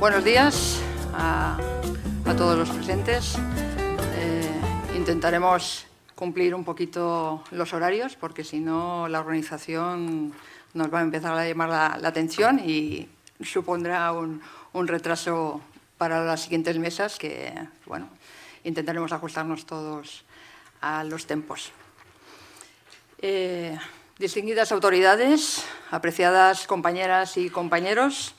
Buenos días a, todos los presentes. Eh, intentaremos cumplir un poquito los horarios porque si no la organización nos va a empezar a llamar la, atención y supondrá un, retraso para las siguientes mesas que, bueno, intentaremos ajustarnos todos a los tiempos. Eh, distinguidas autoridades, apreciadas compañeras y compañeros,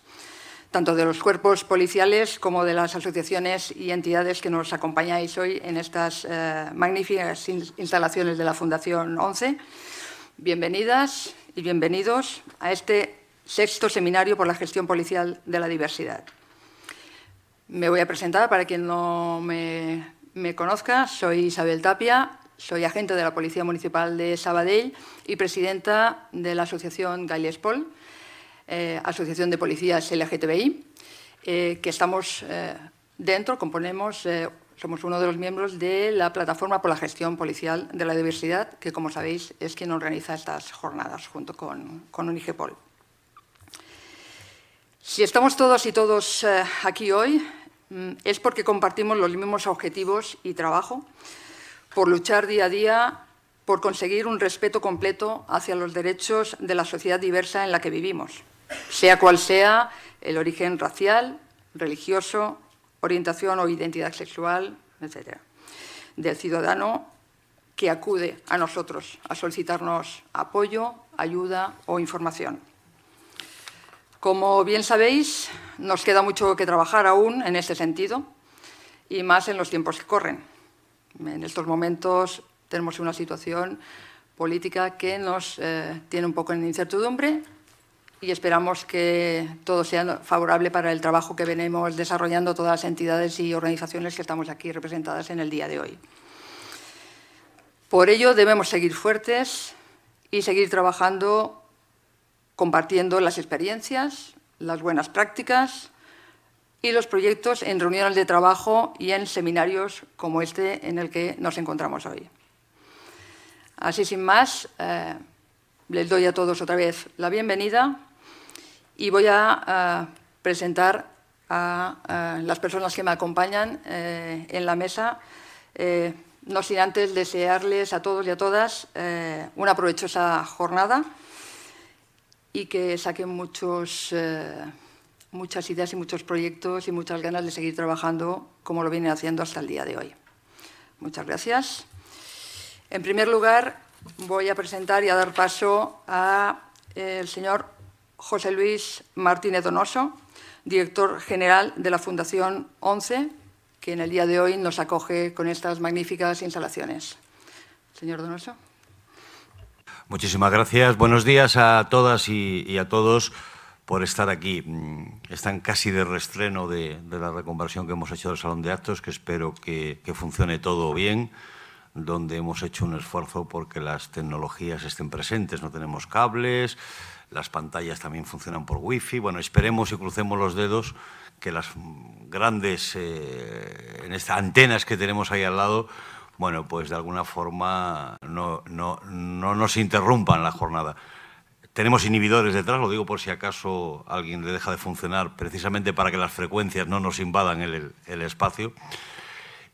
tanto de los cuerpos policiales como de las asociaciones y entidades que nos acompañáis hoy en estas eh, magníficas instalaciones de la Fundación 11. Bienvenidas y bienvenidos a este sexto seminario por la gestión policial de la diversidad. Me voy a presentar para quien no me, conozca. Soy Isabel Tapia, soy agente de la Policía Municipal de Sabadell y presidenta de la Asociación Gailespol. Pol eh, Asociación de Policías LGTBI, eh, que estamos eh, dentro, componemos, somos uno de los miembros de la Plataforma por la Gestión Policial de la Diversidad, que como sabéis es quien organiza estas jornadas junto con, con UNIGEPOL. Si estamos todas y todos aquí hoy, mm, es porque compartimos los mismos objetivos y trabajo por luchar día a día por conseguir un respeto completo hacia los derechos de la sociedad diversa en la que vivimos sea cual sea el origen racial, religioso, orientación o identidad sexual, etc., del ciudadano que acude a nosotros a solicitarnos apoyo, ayuda o información. Como bien sabéis, nos queda mucho que trabajar aún en este sentido y más en los tiempos que corren. En estos momentos tenemos una situación política que nos eh, tiene un poco en incertidumbre, y esperamos que todo sea favorable para el trabajo que venimos desarrollando todas las entidades y organizaciones que estamos aquí representadas en el día de hoy. Por ello, debemos seguir fuertes y seguir trabajando compartiendo las experiencias, las buenas prácticas y los proyectos en reuniones de trabajo y en seminarios como este en el que nos encontramos hoy. Así sin más, eh, les doy a todos otra vez la bienvenida y voy a presentar a las personas que me acompañan eh, en la mesa, eh, no sin antes desearles a todos y a todas eh, una provechosa jornada y que saquen muchos, muchas ideas y muchos proyectos y muchas ganas de seguir trabajando como lo vienen haciendo hasta el día de hoy. Muchas gracias. En primer lugar, voy a presentar y a dar paso al señor José Luis Martínez Donoso, director general de la Fundación 11, que en el día de hoy nos acoge con estas magníficas instalaciones. Señor Donoso. Muchísimas gracias. Buenos días a todas y, a todos por estar aquí. Mm, están casi de restreno de, la reconversión que hemos hecho del Salón de Actos, que espero que funcione todo bien, donde hemos hecho un esfuerzo porque las tecnologías estén presentes. No tenemos cables, las pantallas también funcionan por wifi. Bueno, esperemos y crucemos los dedos que las grandes eh, antenas que tenemos ahí al lado, bueno, pues de alguna forma no, nos interrumpan la jornada. Tenemos inhibidores detrás, lo digo por si acaso alguien le deja de funcionar, precisamente para que las frecuencias no nos invadan el, espacio.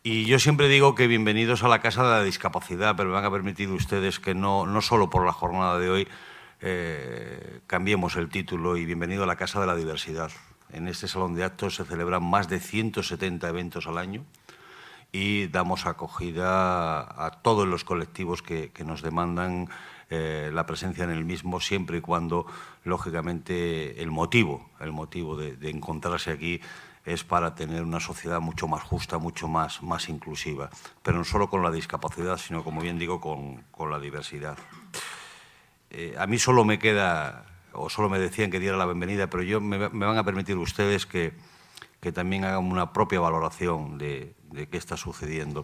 Y yo siempre digo que bienvenidos a la Casa de la Discapacidad, pero me han permitido ustedes que no, no solo por la jornada de hoy, eh, cambiemos el título y bienvenido a la Casa de la Diversidad. En este salón de actos se celebran más de 170 eventos al año y damos acogida a todos los colectivos que, nos demandan eh, la presencia en el mismo, siempre y cuando, lógicamente, el motivo, el motivo de, encontrarse aquí es para tener una sociedad mucho más justa, mucho más, más inclusiva, pero no solo con la discapacidad, sino, como bien digo, con la diversidad. Eh, a mí solo me queda, o solo me decían que diera la bienvenida, pero yo me, van a permitir ustedes que, también hagan una propia valoración de, qué está sucediendo.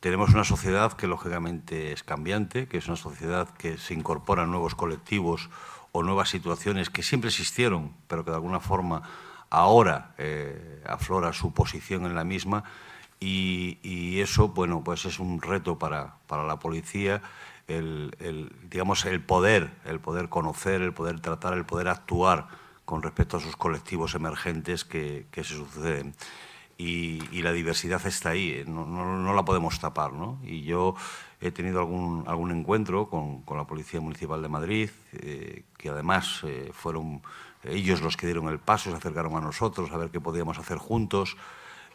Tenemos una sociedad que lógicamente es cambiante, que es una sociedad que se incorporan nuevos colectivos o nuevas situaciones que siempre existieron, pero que de alguna forma ahora eh, aflora su posición en la misma y, eso, bueno, pues es un reto para, para la policía, el, el, digamos, el poder, el poder conocer, el poder tratar, el poder actuar con respecto a esos colectivos emergentes que, que se suceden. Y, la diversidad está ahí, ¿eh? no, no, la podemos tapar. ¿no? Y yo he tenido algún, algún encuentro con, con la Policía Municipal de Madrid, eh, que además eh, fueron ellos los que dieron el paso, se acercaron a nosotros a ver qué podíamos hacer juntos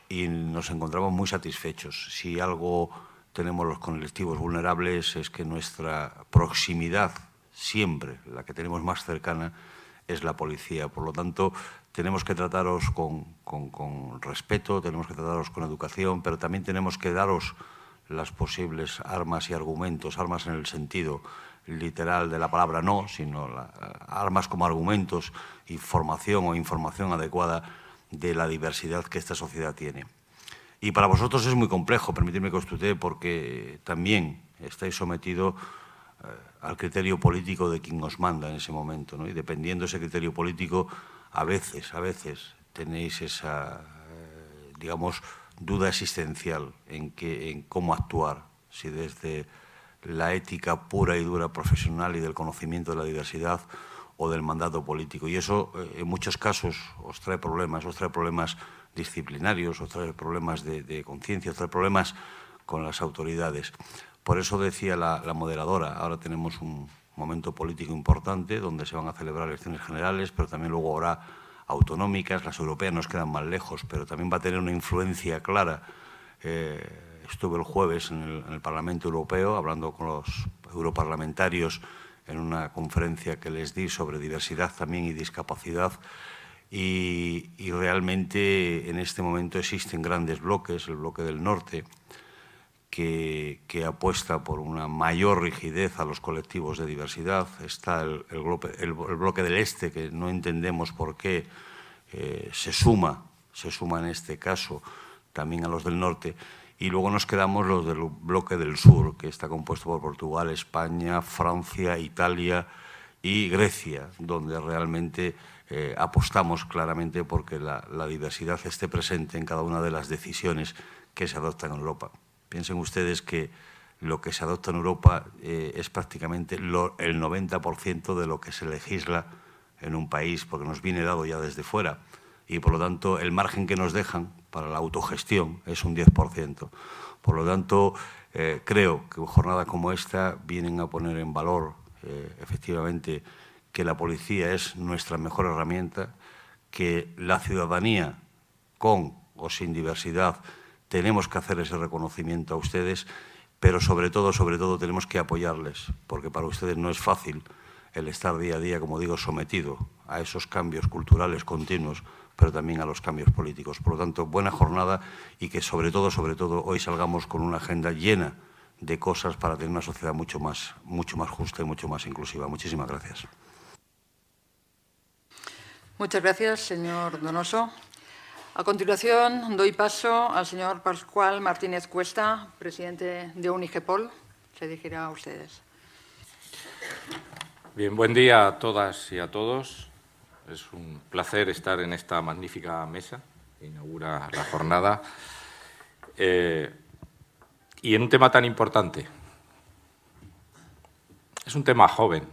y nos encontramos muy satisfechos. Si algo tenemos los colectivos vulnerables es que nuestra proximidad, siempre la que tenemos más cercana, es la policía. Por lo tanto, tenemos que trataros con, respeto, tenemos que trataros con educación, pero también tenemos que daros las posibles armas y argumentos, armas en el sentido literal de la palabra no, sino armas como argumentos información o información adecuada de la diversidad que esta sociedad tiene. Y para vosotros es muy complejo, permitirme que os porque también estáis sometidos eh, al criterio político de quien os manda en ese momento. Y dependiendo de ese criterio político, a veces, a veces tenéis esa, eh, digamos, duda existencial en, que, en cómo actuar, si desde la ética pura y dura profesional y del conocimiento de la diversidad del mandato político. Y eso eh, en muchos casos os trae problemas, os trae problemas disciplinarios, os trae problemas de, conciencia, os trae problemas con las autoridades. Por eso decía la, moderadora, ahora tenemos un momento político importante donde se van a celebrar elecciones generales, pero también luego habrá autonómicas, las europeas nos quedan más lejos, pero también va a tener una influencia clara. Eh, estuve el jueves en el Parlamento Europeo hablando con los europarlamentarios en una conferencia que les di sobre diversidad también y discapacidad. Y, realmente en este momento existen grandes bloques, el bloque del norte, que, apuesta por una mayor rigidez a los colectivos de diversidad. Está el, bloque, del Este, que no entendemos por qué eh, se suma, se suma en este caso también a los del Norte. Y luego nos quedamos los del bloque del sur, que está compuesto por Portugal, España, Francia, Italia y Grecia, donde realmente eh, apostamos claramente porque la, la diversidad esté presente en cada una de las decisiones que se adoptan en Europa. Piensen ustedes que lo que se adopta en Europa eh, es prácticamente el 90% de lo que se legisla en un país, porque nos viene dado ya desde fuera y por lo tanto el margen que nos dejan para la autogestión es un 10%. Por lo tanto, eh, creo que jornadas como esta vienen a poner en valor eh, efectivamente que la policía es nuestra mejor herramienta, que la ciudadanía con o sin diversidad tenemos que hacer ese reconocimiento a ustedes, pero sobre todo, sobre todo tenemos que apoyarles, porque para ustedes no es fácil el estar día a día, como digo, sometido a esos cambios culturales continuos, pero también a los cambios políticos. Por lo tanto, buena jornada y que sobre todo, sobre todo, hoy salgamos con una agenda llena de cosas para tener una sociedad mucho más, mucho más justa y mucho más inclusiva. Muchísimas gracias. Muchas gracias, señor Donoso. A continuación, doy paso al señor Pascual Martínez Cuesta, presidente de Unigepol. Se dirigirá a ustedes. Bien, buen día a todas y a todos. Es un placer estar en esta magnífica mesa que inaugura la jornada eh, y en un tema tan importante. Es un tema joven,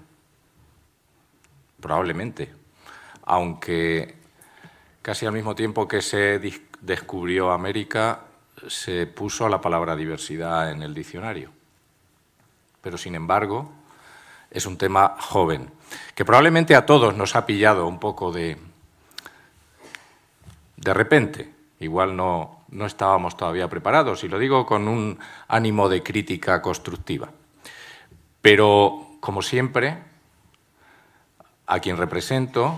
probablemente, aunque casi al mismo tiempo que se descubrió América, se puso la palabra diversidad en el diccionario. Pero, sin embargo, es un tema joven, que probablemente a todos nos ha pillado un poco de, de repente. Igual no, no estábamos todavía preparados, y lo digo con un ánimo de crítica constructiva. Pero, como siempre, a quien represento,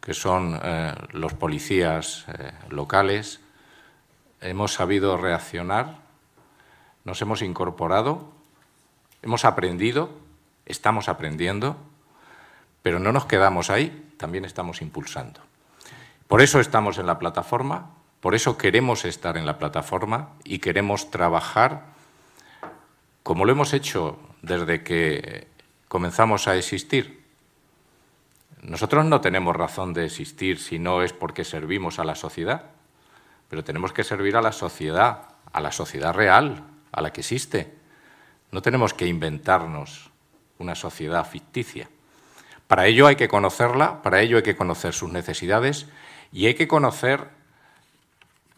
que son eh, los policías eh, locales, hemos sabido reaccionar, nos hemos incorporado, hemos aprendido Estamos aprendiendo, pero no nos quedamos ahí, también estamos impulsando. Por eso estamos en la plataforma, por eso queremos estar en la plataforma y queremos trabajar como lo hemos hecho desde que comenzamos a existir. Nosotros no tenemos razón de existir si no es porque servimos a la sociedad, pero tenemos que servir a la sociedad, a la sociedad real, a la que existe. No tenemos que inventarnos una sociedad ficticia. Para ello hay que conocerla, para ello hay que conocer sus necesidades y hay que conocer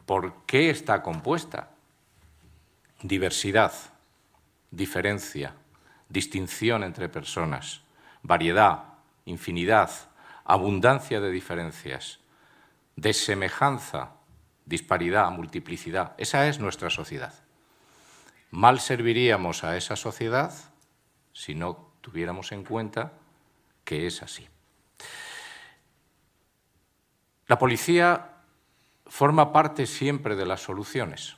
por qué está compuesta. Diversidad, diferencia, distinción entre personas, variedad, infinidad, abundancia de diferencias, desemejanza, disparidad, multiplicidad. Esa es nuestra sociedad. Mal serviríamos a esa sociedad si no tuviéramos en cuenta que es así. La policía forma parte siempre de las soluciones.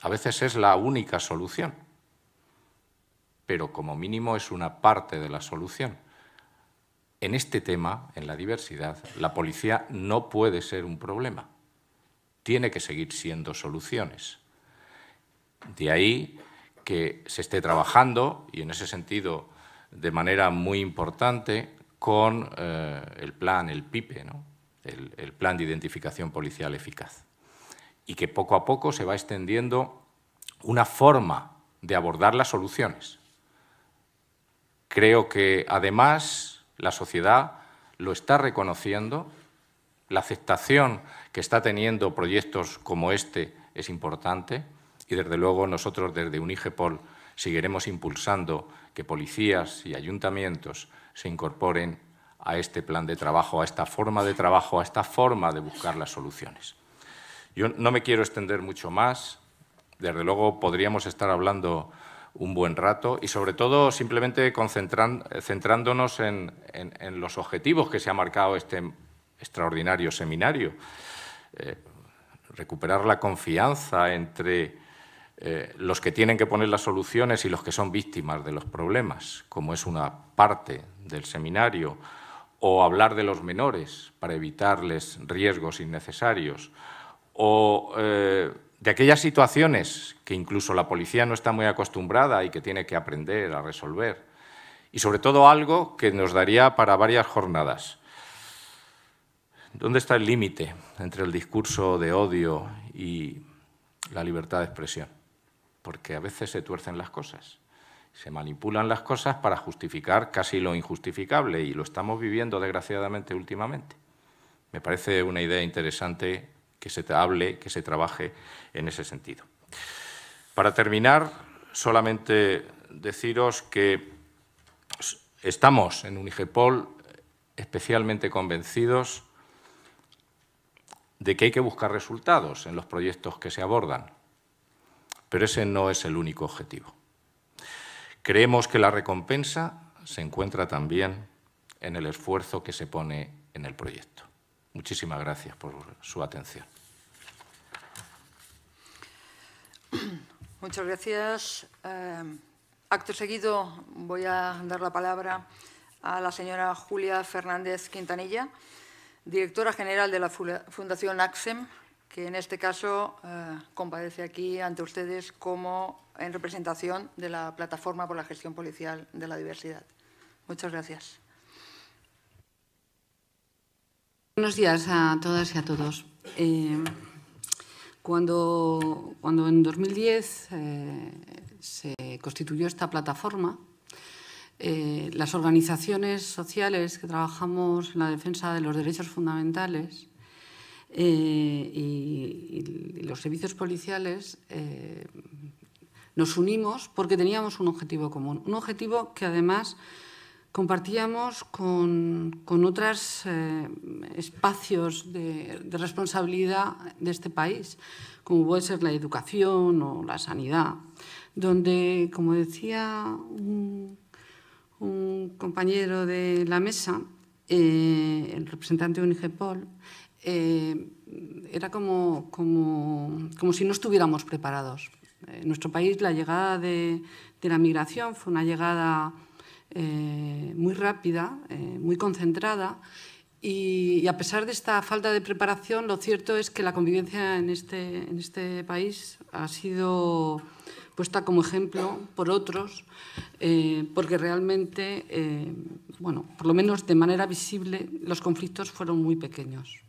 A veces es la única solución, pero como mínimo es una parte de la solución. En este tema, en la diversidad, la policía no puede ser un problema. Tiene que seguir siendo soluciones. De ahí que se esté trabajando, y en ese sentido de manera muy importante, con eh, el plan, el PIPE, el, el Plan de Identificación Policial Eficaz, y que poco a poco se va extendiendo una forma de abordar las soluciones. Creo que, además, la sociedad lo está reconociendo, la aceptación que está teniendo proyectos como este es importante, y desde luego nosotros desde Unigepol seguiremos impulsando que policías y ayuntamientos se incorporen a este plan de trabajo, a esta forma de trabajo, a esta forma de buscar las soluciones. Yo no me quiero extender mucho más, desde luego podríamos estar hablando un buen rato y sobre todo simplemente centrándonos en, los objetivos que se ha marcado este extraordinario seminario. Eh, recuperar la confianza entre eh, los que tienen que poner las soluciones y los que son víctimas de los problemas, como es una parte del seminario, o hablar de los menores para evitarles riesgos innecesarios, o eh, de aquellas situaciones que incluso la policía no está muy acostumbrada y que tiene que aprender a resolver. Y sobre todo algo que nos daría para varias jornadas. ¿Dónde está el límite entre el discurso de odio y la libertad de expresión? porque a veces se tuercen las cosas. Se manipulan las cosas para justificar casi lo injustificable y lo estamos viviendo desgraciadamente últimamente. Me parece una idea interesante que se hable, que se trabaje en ese sentido. Para terminar, solamente deciros que estamos en Unigepol especialmente convencidos de que hay que buscar resultados en los proyectos que se abordan. Pero ese no es el único objetivo. Creemos que la recompensa se encuentra también en el esfuerzo que se pone en el proyecto. Muchísimas gracias por su atención. Muchas gracias. Eh, acto seguido voy a dar la palabra a la señora Julia Fernández Quintanilla, directora general de la Fundación AXEM, que en este caso eh, compadece aquí ante ustedes como en representación de la Plataforma por la Gestión Policial de la Diversidad. Muchas gracias. Buenos días a todas y a todos. Eh, cuando, en 2010 eh, se constituyó esta plataforma, las organizaciones sociales que trabajamos en la defensa de los derechos fundamentales eh, y, los servicios policiales eh, nos unimos porque teníamos un objetivo común, un objetivo que además compartíamos con, otros eh, espacios de, responsabilidad de este país, como puede ser la educación o la sanidad, donde, como decía un, compañero de la mesa, el representante de UNIGEPOL, eh, era como, si no estuviéramos preparados. En eh, nuestro país la llegada de, la migración fue una llegada eh, muy rápida, muy concentrada, y, a pesar de esta falta de preparación, lo cierto es que la convivencia en este, este país ha sido puesta como ejemplo por otros, porque realmente, bueno, por lo menos de manera visible, los conflictos fueron muy pequeños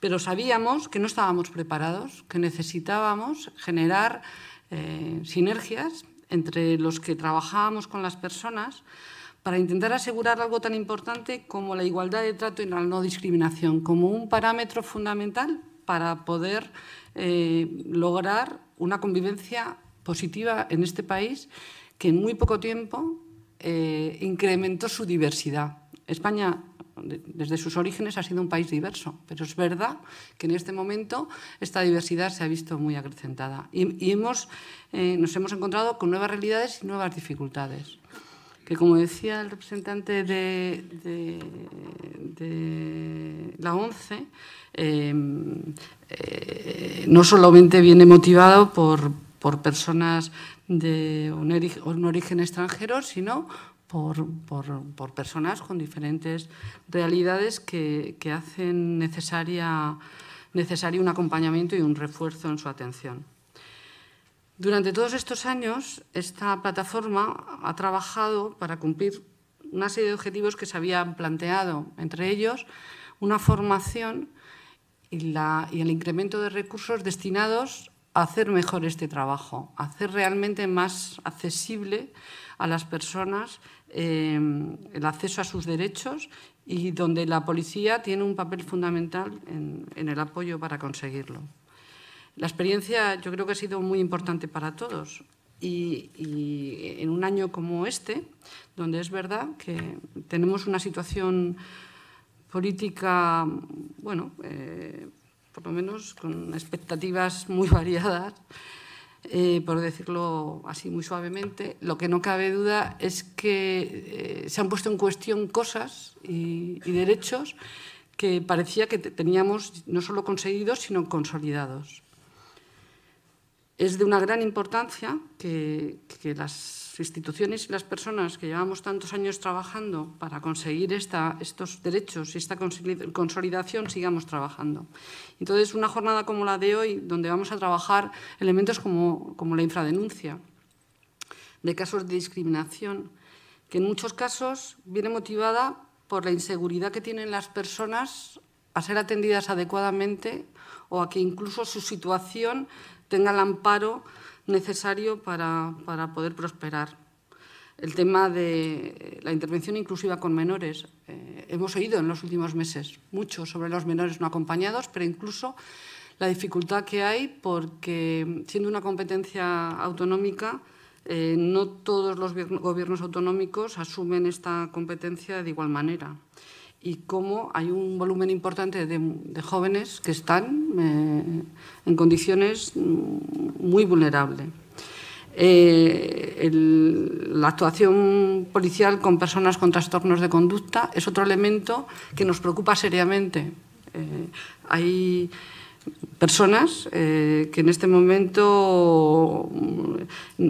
pero sabíamos que no estábamos preparados, que necesitábamos generar eh, sinergias entre los que trabajábamos con las personas para intentar asegurar algo tan importante como la igualdad de trato y la no discriminación, como un parámetro fundamental para poder eh, lograr una convivencia positiva en este país que en muy poco tiempo eh, incrementó su diversidad. España desde sus orígenes ha sido un país diverso, pero es verdad que en este momento esta diversidad se ha visto muy acrecentada y, hemos, eh, nos hemos encontrado con nuevas realidades y nuevas dificultades. Que como decía el representante de, la ONCE, em, eh, no solamente viene motivado por, personas de un origen extranjero, sino por, personas con diferentes realidades que, que hacen necesario un acompañamiento y un refuerzo en su atención. Durante todos estos años, esta plataforma ha trabajado para cumplir una serie de objetivos que se habían planteado, entre ellos una formación y, y, el incremento de recursos destinados a hacer mejor este trabajo, a hacer realmente más accesible a las personas Em, el acceso a sus derechos y donde la policía tiene un papel fundamental en, el apoyo para conseguirlo. La experiencia yo creo que ha sido muy importante para todos. Y, en un año como este, donde es verdad que tenemos una situación política, bueno, eh, por lo menos con expectativas muy variadas, eh, por decirlo así muy suavemente. Lo que no cabe duda es que eh, se han puesto en cuestión cosas y, y derechos que parecía que teníamos no solo conseguidos, sino consolidados es de una gran importancia que, las instituciones y las personas que llevamos tantos años trabajando para conseguir esta, estos derechos y esta consolidación sigamos trabajando. Entonces, una jornada como la de hoy, donde vamos a trabajar elementos como, como la infradenuncia, de casos de discriminación, que en muchos casos viene motivada por la inseguridad que tienen las personas a ser atendidas adecuadamente o a que incluso su situación tenga el amparo necesario para, poder prosperar. El tema de la intervención inclusiva con menores. Eh, hemos oído en los últimos meses mucho sobre los menores no acompañados, pero incluso la dificultad que hay porque, siendo una competencia autonómica, eh, no todos los gobiernos autonómicos asumen esta competencia de igual manera y cómo hay un volumen importante de, jóvenes que están eh, en condiciones mm, muy vulnerables. Eh, la actuación policial con personas con trastornos de conducta es otro elemento que nos preocupa seriamente. Eh, hay personas eh, que en este momento mm,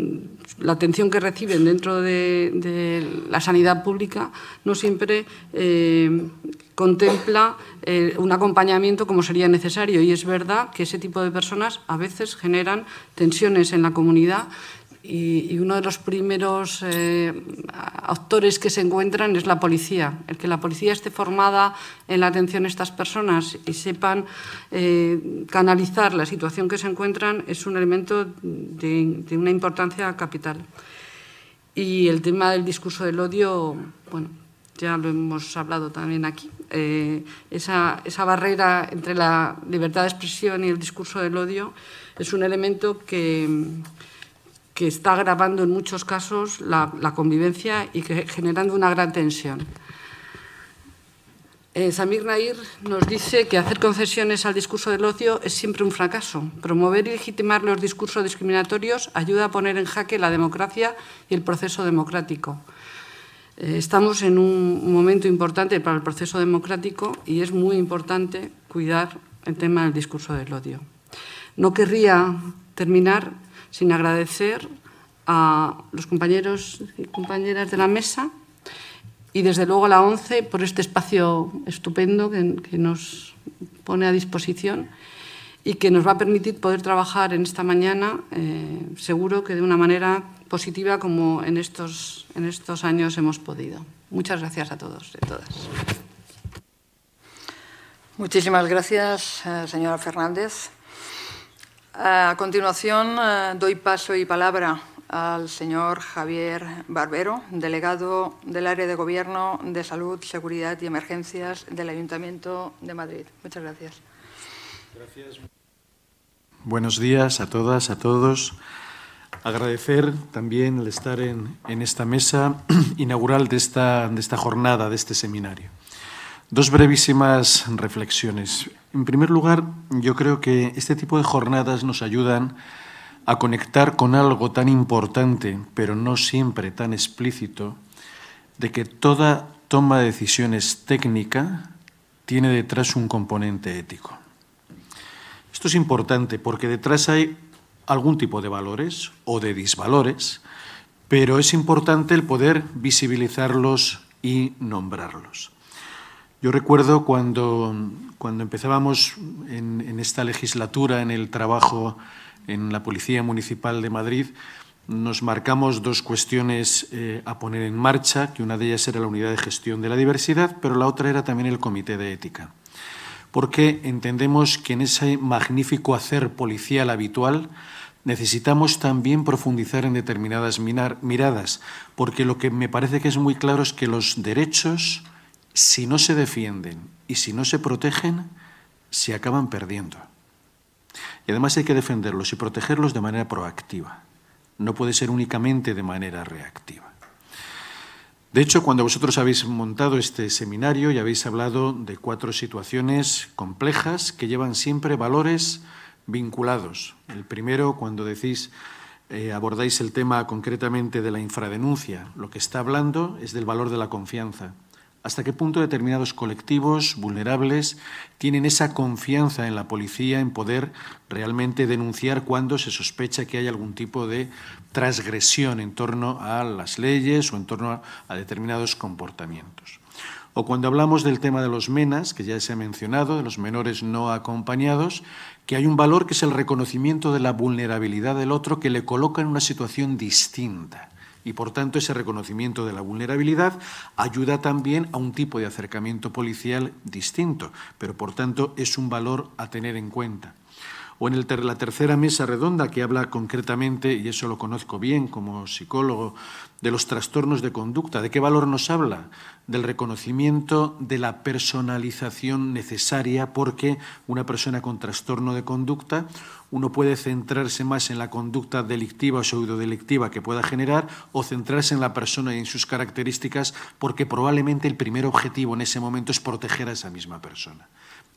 la atención que reciben dentro de, la sanidad pública no siempre eh, contempla eh, un acompañamiento como sería necesario. Y es verdad que ese tipo de personas a veces generan tensiones en la comunidad y, uno de los primeros eh, autores actores que se encuentran es la policía. El que la policía esté formada en la atención a estas personas y sepan eh, canalizar la situación que se encuentran es un elemento de, una importancia capital. Y el tema del discurso del odio, bueno, ya lo hemos hablado también aquí, eh, esa, esa, barrera entre la libertad de expresión y el discurso del odio es un elemento que, que está agravando en muchos casos la, convivencia y que, generando una gran tensión. Eh, Samir Nair nos dice que hacer concesiones al discurso del odio es siempre un fracaso. Promover y legitimar los discursos discriminatorios ayuda a poner en jaque la democracia y el proceso democrático. Eh, estamos en un momento importante para el proceso democrático y es muy importante cuidar el tema del discurso del odio. No querría terminar sin agradecer a los compañeros y compañeras de la mesa y desde luego a la ONCE por este espacio estupendo que, nos pone a disposición y que nos va a permitir poder trabajar en esta mañana, eh, seguro que de una manera positiva como en estos, en estos años hemos podido. Muchas gracias a todos y a todas. Muchísimas gracias, eh, señora Fernández. Eh, a continuación, eh, doy paso y palabra al señor Javier Barbero, delegado del área de Gobierno de Salud, Seguridad y Emergencias del Ayuntamiento de Madrid. Muchas gracias. Buenos días a todas, a todos. Agradecer también el estar en, en esta mesa inaugural de esta, de esta jornada, de este seminario. Dos brevísimas reflexiones. En primer lugar, yo creo que este tipo de jornadas nos ayudan a conectar con algo tan importante, pero no siempre tan explícito, de que toda toma de decisiones técnica tiene detrás un componente ético. Esto es importante porque detrás hay algún tipo de valores o de disvalores, pero es importante el poder visibilizarlos y nombrarlos. Yo recuerdo cuando, empezábamos en, esta legislatura, en el trabajo en la Policía Municipal de Madrid, nos marcamos dos cuestiones eh, a poner en marcha, que una de ellas era la unidad de gestión de la diversidad, pero la otra era también el comité de ética. Porque entendemos que en ese magnífico hacer policial habitual necesitamos también profundizar en determinadas miradas, porque lo que me parece que es muy claro es que los derechos, si no se defienden y si no se protegen, se acaban perdiendo. Y además hay que defenderlos y protegerlos de manera proactiva. No puede ser únicamente de manera reactiva. De hecho, cuando vosotros habéis montado este seminario y habéis hablado de cuatro situaciones complejas que llevan siempre valores vinculados. El primero, cuando decís, eh, abordáis el tema concretamente de la infradenuncia, lo que está hablando es del valor de la confianza hasta qué punto determinados colectivos vulnerables tienen esa confianza en la policía en poder realmente denunciar cuando se sospecha que hay algún tipo de transgresión en torno a las leyes o en torno a, determinados comportamientos. O cuando hablamos del tema de los menas, que ya se ha mencionado, de los menores no acompañados, que hay un valor que es el reconocimiento de la vulnerabilidad del otro que le coloca en una situación distinta y por tanto ese reconocimiento de la vulnerabilidad ayuda también a un tipo de acercamiento policial distinto, pero por tanto es un valor a tener en cuenta o en la tercera mesa redonda que habla concretamente, y eso lo conozco bien como psicólogo, de los trastornos de conducta. ¿De qué valor nos habla? Del reconocimiento de la personalización necesaria porque una persona con trastorno de conducta, uno puede centrarse más en la conducta delictiva o pseudodelictiva que pueda generar o centrarse en la persona y en sus características porque probablemente el primer objetivo en ese momento es proteger a esa misma persona.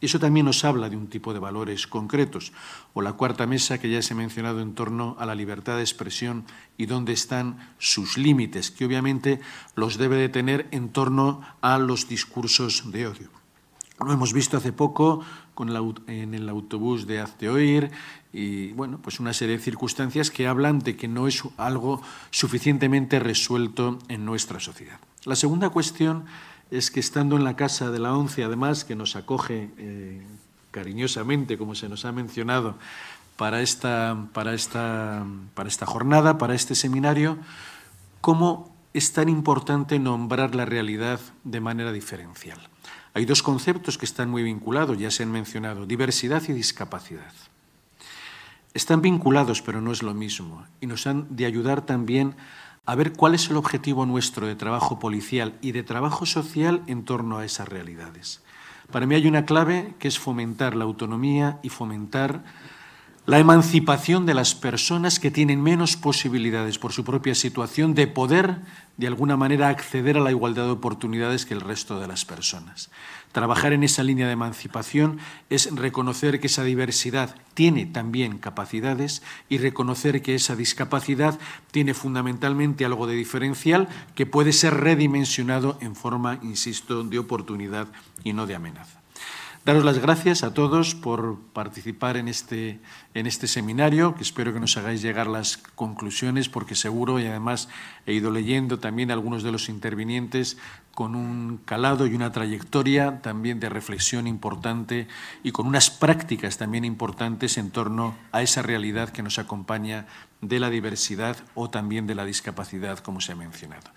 Eso también nos habla de un tipo de valores concretos. O la cuarta mesa que ya se ha mencionado en torno a la libertad de expresión y dónde están sus límites, que obviamente los debe de tener en torno a los discursos de odio. Lo hemos visto hace poco con en el autobús de Hazte Oír y bueno, pues una serie de circunstancias que hablan de que no es algo suficientemente resuelto en nuestra sociedad. La segunda cuestión es que estando en la casa de la ONCE, además, que nos acoge eh, cariñosamente, como se nos ha mencionado, para esta, para, esta, para esta jornada, para este seminario, cómo es tan importante nombrar la realidad de manera diferencial. Hay dos conceptos que están muy vinculados, ya se han mencionado, diversidad y discapacidad. Están vinculados, pero no es lo mismo, y nos han de ayudar también a ver cuál es el objetivo nuestro de trabajo policial y de trabajo social en torno a esas realidades. Para mí hay una clave que es fomentar la autonomía y fomentar la emancipación de las personas que tienen menos posibilidades por su propia situación de poder, de alguna manera, acceder a la igualdad de oportunidades que el resto de las personas. Trabajar en esa línea de emancipación es reconocer que esa diversidad tiene también capacidades y reconocer que esa discapacidad tiene fundamentalmente algo de diferencial que puede ser redimensionado en forma, insisto, de oportunidad y no de amenaza. Daros las gracias a todos por participar en este, en este seminario, que espero que nos hagáis llegar las conclusiones, porque seguro, y además he ido leyendo también algunos de los intervinientes con un calado y una trayectoria también de reflexión importante y con unas prácticas también importantes en torno a esa realidad que nos acompaña de la diversidad o también de la discapacidad, como se ha mencionado.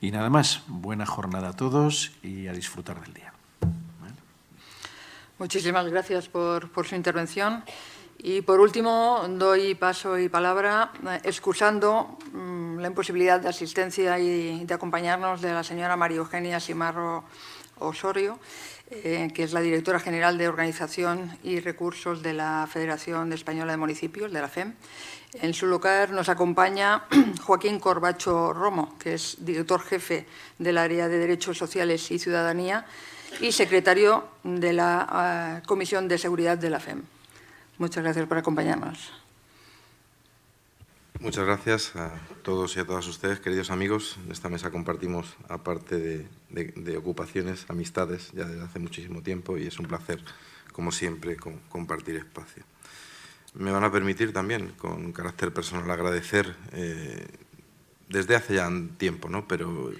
Y nada más, buena jornada a todos y a disfrutar del día. Muchísimas gracias por, su intervención. Y por último, doy paso y palabra, eh, excusando mm, la imposibilidad de asistencia y de acompañarnos de la señora María Eugenia Simarro Osorio, eh, que es la directora general de Organización y Recursos de la Federación Española de Municipios, de la FEM. En su lugar nos acompaña Joaquín Corbacho Romo, que es director jefe del área de Derechos Sociales y Ciudadanía y secretario de la ah, Comisión de Seguridad de la FEM. Muchas gracias por acompañarnos. Muchas gracias a todos y a todas ustedes, queridos amigos. En esta mesa compartimos, aparte de, ocupaciones, amistades ya desde hace muchísimo tiempo y es un placer, como siempre, compartir espacio. Me van a permitir también, con carácter personal, agradecer eh, desde hace ya tiempo, ¿no? pero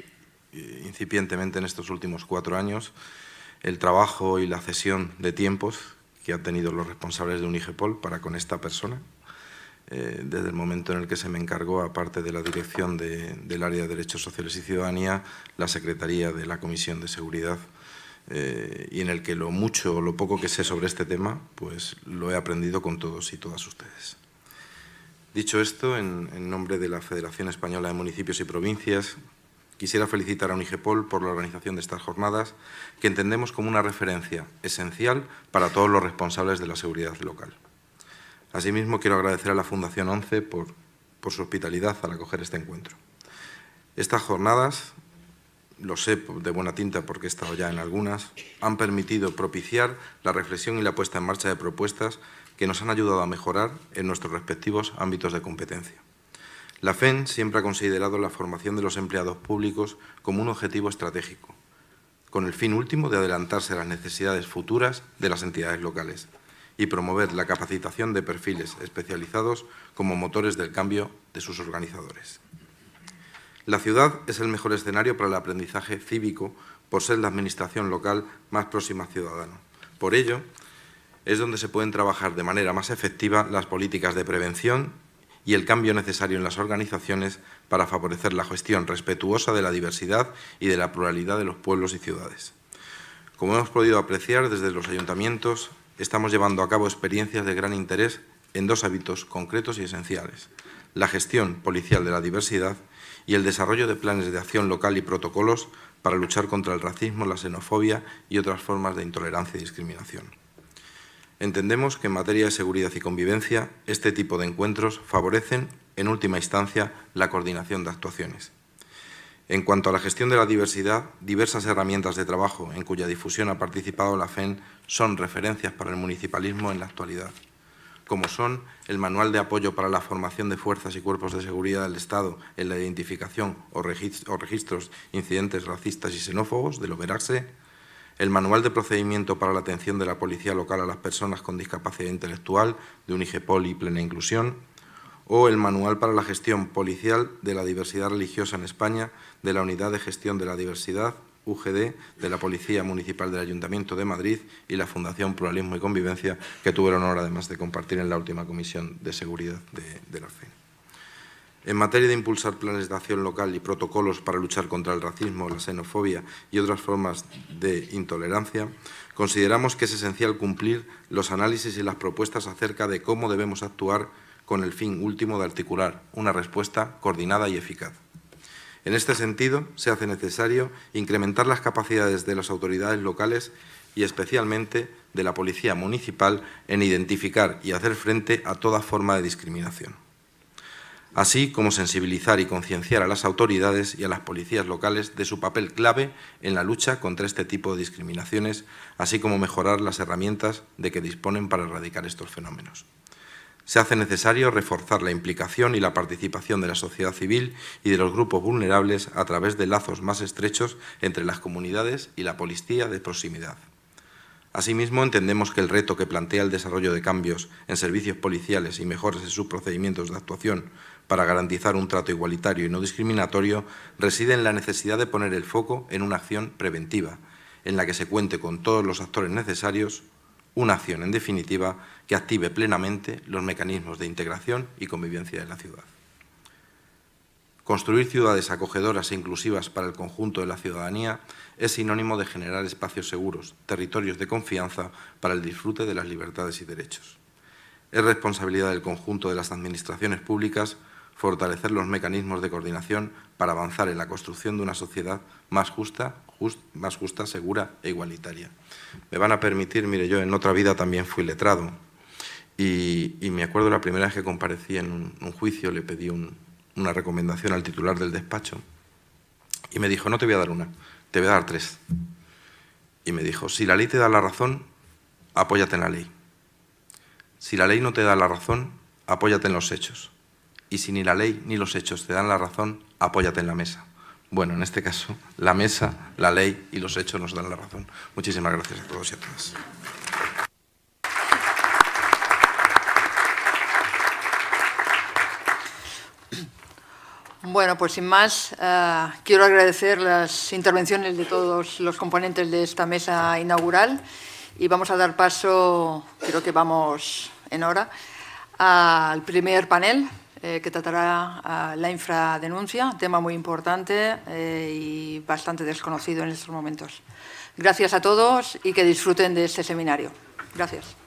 eh, incipientemente en estos últimos cuatro años, el trabajo y la cesión de tiempos que han tenido los responsables de Unigepol para con esta persona, eh, desde el momento en el que se me encargó, aparte de la dirección del área de Derechos Sociales y Ciudadanía, la Secretaría de la Comisión de Seguridad, eh, y en el que lo mucho o lo poco que sé sobre este tema, pues lo he aprendido con todos y todas ustedes. Dicho esto, en nombre de la Federación Española de Municipios y Provincias, Quisiera felicitar a UNIGEPOL por la organización de estas jornadas, que entendemos como una referencia esencial para todos los responsables de la seguridad local. Asimismo, quiero agradecer a la Fundación 11 por, por su hospitalidad al acoger este encuentro. Estas jornadas, lo sé de buena tinta porque he estado ya en algunas, han permitido propiciar la reflexión y la puesta en marcha de propuestas que nos han ayudado a mejorar en nuestros respectivos ámbitos de competencia. La FEN siempre ha considerado la formación de los empleados públicos como un objetivo estratégico, con el fin último de adelantarse a las necesidades futuras de las entidades locales y promover la capacitación de perfiles especializados como motores del cambio de sus organizadores. La ciudad es el mejor escenario para el aprendizaje cívico por ser la administración local más próxima al ciudadano. Por ello, es donde se pueden trabajar de manera más efectiva las políticas de prevención y el cambio necesario en las organizaciones para favorecer la gestión respetuosa de la diversidad y de la pluralidad de los pueblos y ciudades. Como hemos podido apreciar desde los ayuntamientos, estamos llevando a cabo experiencias de gran interés en dos hábitos concretos y esenciales, la gestión policial de la diversidad y el desarrollo de planes de acción local y protocolos para luchar contra el racismo, la xenofobia y otras formas de intolerancia y discriminación. Entendemos que en materia de seguridad y convivencia, este tipo de encuentros favorecen, en última instancia, la coordinación de actuaciones. En cuanto a la gestión de la diversidad, diversas herramientas de trabajo en cuya difusión ha participado la FEN son referencias para el municipalismo en la actualidad, como son el Manual de Apoyo para la Formación de Fuerzas y Cuerpos de Seguridad del Estado en la Identificación o Registros Incidentes Racistas y Xenófobos del Oberarse, el Manual de Procedimiento para la Atención de la Policía Local a las Personas con Discapacidad Intelectual de Unigepol y Plena Inclusión, o el Manual para la Gestión Policial de la Diversidad Religiosa en España de la Unidad de Gestión de la Diversidad, UGD, de la Policía Municipal del Ayuntamiento de Madrid y la Fundación Pluralismo y Convivencia, que tuve el honor además de compartir en la última Comisión de Seguridad de, la FEN. En materia de impulsar planes de acción local y protocolos para luchar contra el racismo, la xenofobia y otras formas de intolerancia, consideramos que es esencial cumplir los análisis y las propuestas acerca de cómo debemos actuar con el fin último de articular una respuesta coordinada y eficaz. En este sentido, se hace necesario incrementar las capacidades de las autoridades locales y especialmente de la Policía Municipal en identificar y hacer frente a toda forma de discriminación así como sensibilizar y concienciar a las autoridades y a las policías locales de su papel clave en la lucha contra este tipo de discriminaciones, así como mejorar las herramientas de que disponen para erradicar estos fenómenos. Se hace necesario reforzar la implicación y la participación de la sociedad civil y de los grupos vulnerables a través de lazos más estrechos entre las comunidades y la policía de proximidad. Asimismo, entendemos que el reto que plantea el desarrollo de cambios en servicios policiales y mejores en sus procedimientos de actuación para garantizar un trato igualitario y no discriminatorio reside en la necesidad de poner el foco en una acción preventiva, en la que se cuente con todos los actores necesarios, una acción, en definitiva, que active plenamente los mecanismos de integración y convivencia de la ciudad. Construir ciudades acogedoras e inclusivas para el conjunto de la ciudadanía es sinónimo de generar espacios seguros, territorios de confianza para el disfrute de las libertades y derechos. Es responsabilidad del conjunto de las administraciones públicas fortalecer los mecanismos de coordinación para avanzar en la construcción de una sociedad más justa, más justa, segura e igualitaria. Me van a permitir, mire, yo en otra vida también fui letrado y, me acuerdo la primera vez que comparecí en un, juicio, le pedí una recomendación al titular del despacho y me dijo, no te voy a dar una, te voy a dar tres. Y me dijo, si la ley te da la razón, apóyate en la ley. Si la ley no te da la razón, apóyate en los hechos y si ni la ley ni los hechos te dan la razón, apóyate en la mesa. Bueno, en este caso, la mesa, la ley y los hechos nos dan la razón. Muchísimas gracias a todos y a todas. Bueno, pues sin más, eh, quiero agradecer las intervenciones de todos los componentes de esta mesa inaugural y vamos a dar paso, creo que vamos en hora, al primer panel. Eh, que tratará la infradenuncia, tema muy importante eh, y bastante desconocido en estos momentos. Gracias a todos y que disfruten de este seminario. Gracias.